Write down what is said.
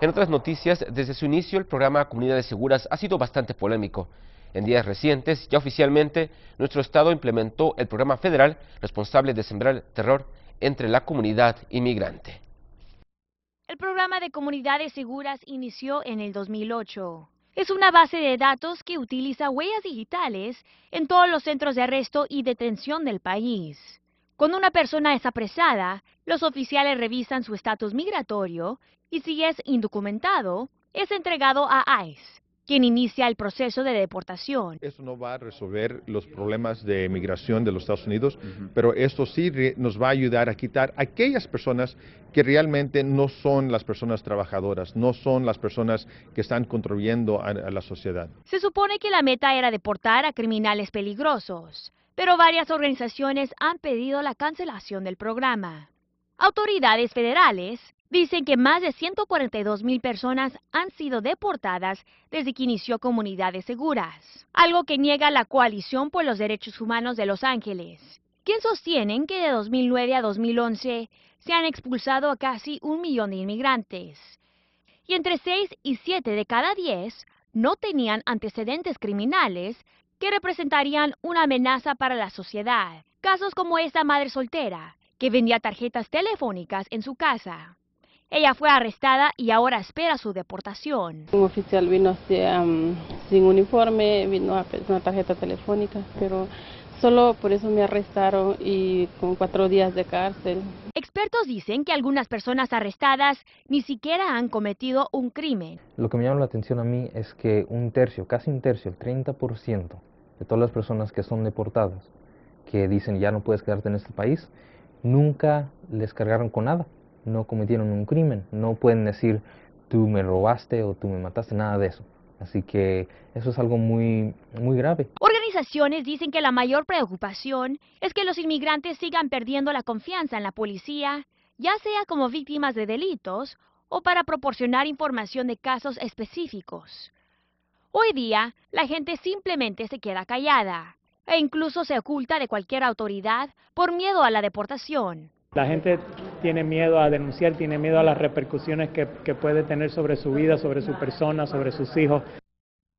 En otras noticias, desde su inicio el programa Comunidades Seguras ha sido bastante polémico. En días recientes, ya oficialmente, nuestro Estado implementó el programa federal responsable de sembrar terror entre la comunidad inmigrante. El programa de Comunidades Seguras inició en el 2008. Es una base de datos que utiliza huellas digitales en todos los centros de arresto y detención del país. Cuando una persona es apresada, los oficiales revisan su estatus migratorio y si es indocumentado, es entregado a ICE, quien inicia el proceso de deportación. Eso no va a resolver los problemas de migración de los Estados Unidos, pero esto sí nos va a ayudar a quitar aquellas personas que realmente no son las personas trabajadoras, no son las personas que están contribuyendo a la sociedad. Se supone que la meta era deportar a criminales peligrosos, pero varias organizaciones han pedido la cancelación del programa. Autoridades federales dicen que más de 142 mil personas han sido deportadas desde que inició Comunidades Seguras, algo que niega la Coalición por los Derechos Humanos de Los Ángeles, quien sostienen que de 2009 a 2011 se han expulsado a casi un millón de inmigrantes, y entre 6 y 7 de cada 10 no tenían antecedentes criminales que representarían una amenaza para la sociedad. Casos como esta madre soltera, que vendía tarjetas telefónicas en su casa. Ella fue arrestada y ahora espera su deportación. Un oficial vino mm, sin uniforme, vino a una tarjeta telefónica, pero solo por eso me arrestaron y con cuatro días de cárcel. Expertos dicen que algunas personas arrestadas ni siquiera han cometido un crimen. Lo que me llama la atención a mí es que un tercio, casi un tercio, el 30% de todas las personas que son deportadas, que dicen ya no puedes quedarte en este país, nunca les cargaron con nada, no cometieron un crimen, no pueden decir tú me robaste o tú me mataste, nada de eso. Así que eso es algo muy, muy grave organizaciones dicen que la mayor preocupación es que los inmigrantes sigan perdiendo la confianza en la policía, ya sea como víctimas de delitos o para proporcionar información de casos específicos. Hoy día, la gente simplemente se queda callada e incluso se oculta de cualquier autoridad por miedo a la deportación. La gente tiene miedo a denunciar, tiene miedo a las repercusiones que puede tener sobre su vida, sobre su persona, sobre sus hijos.